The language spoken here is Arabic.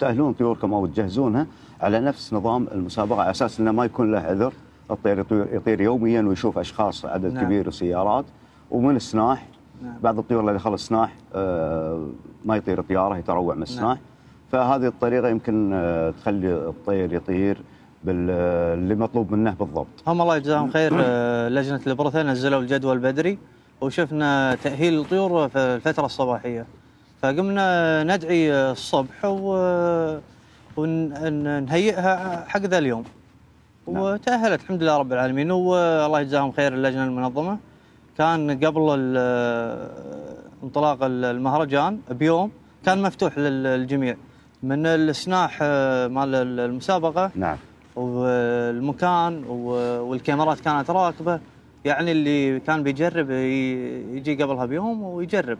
تاهلون طيوركم او تجهزونها على نفس نظام المسابقه على اساس انه ما يكون له عذر الطير يطير, يطير يوميا ويشوف اشخاص عدد نعم. كبير وسيارات ومن السناح نعم. بعض الطيور اللي خلص سناح آه، ما يطير طياره يتروع من السناح نعم. فهذه الطريقه يمكن آه، تخلي الطير يطير باللي مطلوب منه بالضبط. هم الله يجزاهم خير آه، لجنه البرثه نزلوا الجدول بدري وشفنا تاهيل الطيور في الفتره الصباحيه. فقمنا ندعي الصبح و... ونهيئها حق ذا اليوم نعم. وتأهلت الحمد لله رب العالمين والله يجزاهم خير اللجنة المنظمة كان قبل انطلاق المهرجان بيوم كان مفتوح للجميع من السناح آه، مال المسابقة نعم والمكان والكاميرات كانت راكبة يعني اللي كان بيجرب يجي قبلها بيوم ويجرب